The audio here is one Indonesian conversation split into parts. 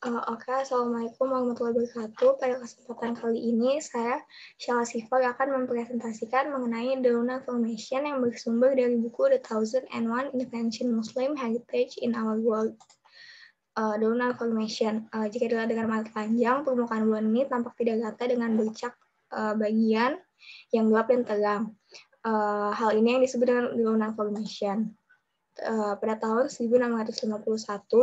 Eh, oke, okay. Assalamualaikum warahmatullahi wabarakatuh. Pada kesempatan kali ini, saya Shala Sifar akan mempresentasikan mengenai donor formation yang bersumber dari buku The Thousand and One Invention Muslim Heritage in Our World. Uh, formation. Uh, jika dilihat dengan mata panjang, permukaan bulan ini tampak tidak rata dengan bercak uh, bagian yang gelap dan terang. Uh, hal ini yang disebut dengan donor formation. Eh, pada tahun 1651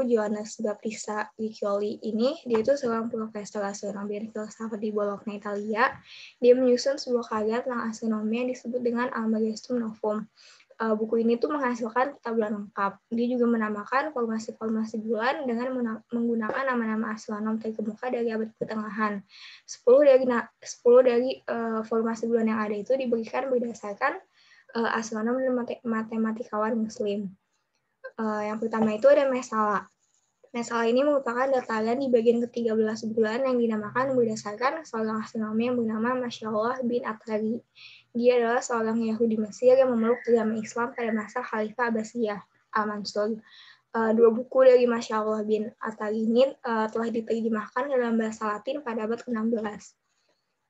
Johannes Baptista Riccioli ini dia itu seorang profesor astronomi dan filsafat di Bologna, Italia. Dia menyusun sebuah karya tentang astronomi yang disebut dengan Almagestum Novum. Uh, buku ini tuh menghasilkan tabulan lengkap. Dia juga menamakan formasi-formasi bulan dengan menggunakan nama-nama astronom terkemuka dari abad pertengahan. 10 dari 10 dari uh, formasi bulan yang ada itu diberikan berdasarkan uh, astronom dan matematikawan muslim uh, yang pertama itu ada mesala. Mesala ini merupakan dataran di bagian ke-13 bulan yang dinamakan berdasarkan seorang astronomi yang bernama Masyallah bin Atari. Dia adalah seorang Yahudi Mesir yang memeluk agama Islam pada masa Khalifah Abbasiyah Al-Mansur. Uh, dua buku dari Masya Allah bin Atari ini uh, telah diterjemahkan dalam bahasa Latin pada abad ke-16.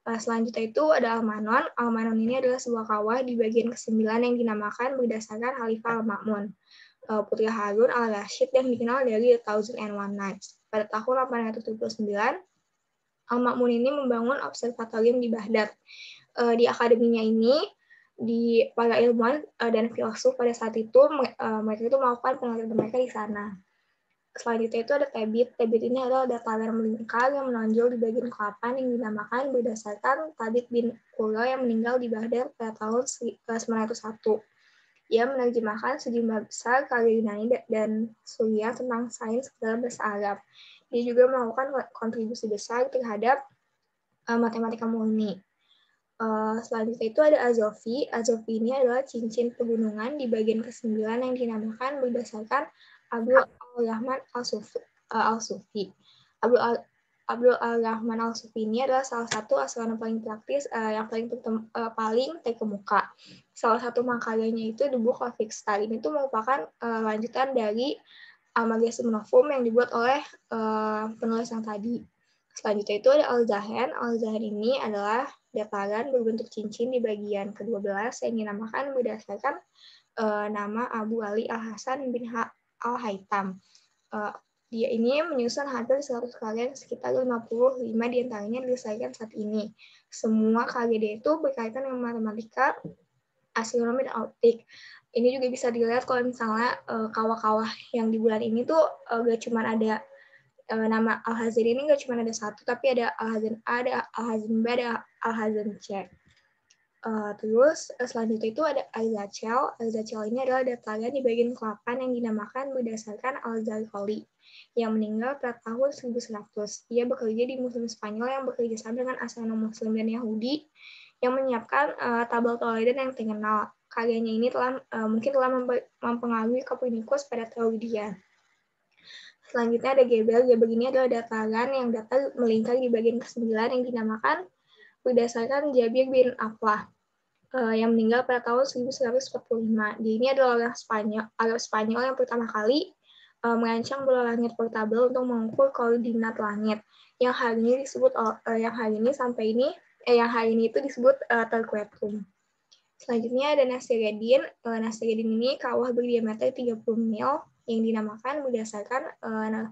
Uh, selanjutnya itu ada Almanon. Almanon ini adalah sebuah kawah di bagian ke-9 yang dinamakan berdasarkan Khalifah Al-Ma'mun. Eh, Putri Harun al-Rashid yang dikenal dari Thousand and One Nights. Pada tahun 1879, Al-Ma'mun ini membangun observatorium di Baghdad. Eh, di akademinya ini, di para ilmuwan eh, dan filsuf pada saat itu, mereka itu melakukan penelitian mereka di sana. Selain itu, ada tebit. Tebit ini adalah dataran melingkar yang menonjol di bagian kelapan yang dinamakan berdasarkan Tabit bin Qura yang meninggal di Baghdad pada tahun 901 ia menerjemahkan sejumlah besar karya Yunani dan Suria tentang sains dalam bahasa Arab. Dia juga melakukan kontribusi besar terhadap uh, matematika murni. Uh, selanjutnya itu ada Azofi. Azofi ini adalah cincin pegunungan di bagian ke-9 yang dinamakan berdasarkan Abu Al-Rahman Al-Sufi. Uh, Al Abu Abdul Al Rahman Al sufi Sufini adalah salah satu eh, yang paling praktis uh, eh, yang paling uh, paling terkemuka. Salah satu makalahnya itu The Book of Fixed Ini itu merupakan uh, lanjutan dari Amalia Sumunofum yang dibuat oleh uh, penulis yang tadi. Selanjutnya itu ada al zahen al zahen ini adalah dataran berbentuk cincin di bagian ke-12 yang dinamakan berdasarkan uh, nama Abu Ali Al-Hasan bin ha Al-Haitam. Uh, dia ini menyusun hampir 100 kalian sekitar 55 diantaranya diselesaikan saat ini. Semua KGD itu berkaitan dengan matematika, astronomi dan optik. Ini juga bisa dilihat kalau misalnya kawah eh, kawah-kawah yang di bulan ini tuh e, gak cuma ada e, nama Al-Hazir ini gak cuma ada satu, tapi ada Al-Hazin A, ada Al-Hazin B, ada Al-Hazin C. Uh, terus eh, selanjutnya itu al ada al Alzacel ini adalah dataran di bagian kelapan yang dinamakan berdasarkan Al-Zarqoli yang meninggal pada tahun 1100. Ia bekerja di Muslim Spanyol yang bekerja sama dengan astronom Muslim dan Yahudi yang menyiapkan uh, tabel Toledan yang terkenal. Karyanya ini telah uh, mungkin telah mempengaruhi Copernicus pada teori dia. Selanjutnya ada Gebel. Gebel ini adalah dataran yang datar melingkar di bagian ke-9 yang dinamakan berdasarkan Jabir bin Aflah. Eh, yang meninggal pada tahun 1945. Di ini adalah orang Spanyol, orang Spanyol yang pertama kali uh, merancang bola langit portable untuk mengukur koordinat langit yang hari ini disebut uh, yang hari ini sampai ini eh, yang hari ini itu disebut uh, Selanjutnya ada nasiridin. Uh, nasiridin ini kawah berdiameter 30 mil yang dinamakan berdasarkan uh,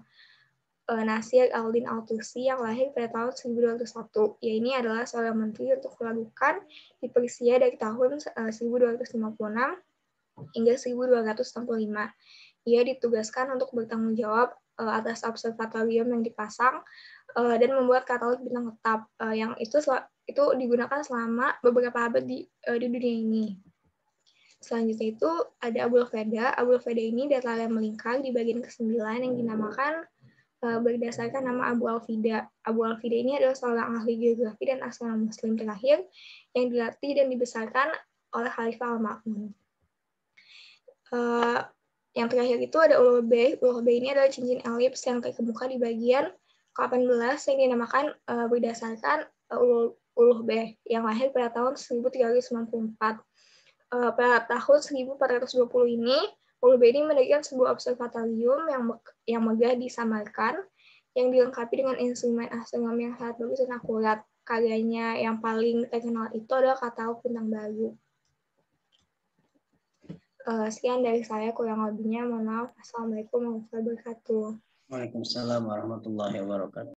Eh, Nasir Aldin al Tusi yang lahir pada tahun 1201. Ya ini adalah seorang menteri untuk melakukan di Persia dari tahun 1256 eh, hingga 1265. Ia ditugaskan untuk bertanggung jawab eh, atas observatorium yang dipasang dan membuat katalog bintang tetap yang itu itu digunakan selama beberapa abad di, di dunia ini. Selanjutnya itu ada Abul Feda. Abul Feda ini datar yang melingkar di bagian ke-9 yang dinamakan Eh, berdasarkan nama Abu Alvida. Abu Alfida ini adalah seorang ahli geografi dan asrama muslim terakhir yang dilatih dan dibesarkan oleh Khalifah Al-Ma'mun. Uh, yang terakhir itu ada Ulul Ulubeh ini adalah cincin elips yang terkemuka di bagian ke-18 yang dinamakan uh, berdasarkan uh, Ulubeh yang lahir pada tahun 1394. Uh, pada tahun 1420 ini, Ulubedi mendirikan sebuah observatorium yang yang megah di Samarkand yang dilengkapi dengan instrumen astronomi yang sangat bagus dan akurat. Karyanya yang paling terkenal itu adalah katalog bintang baru. Uh, sekian dari saya kurang lebihnya. Mohon maaf. Assalamualaikum warahmatullahi wabarakatuh. Waalaikumsalam warahmatullahi wabarakatuh.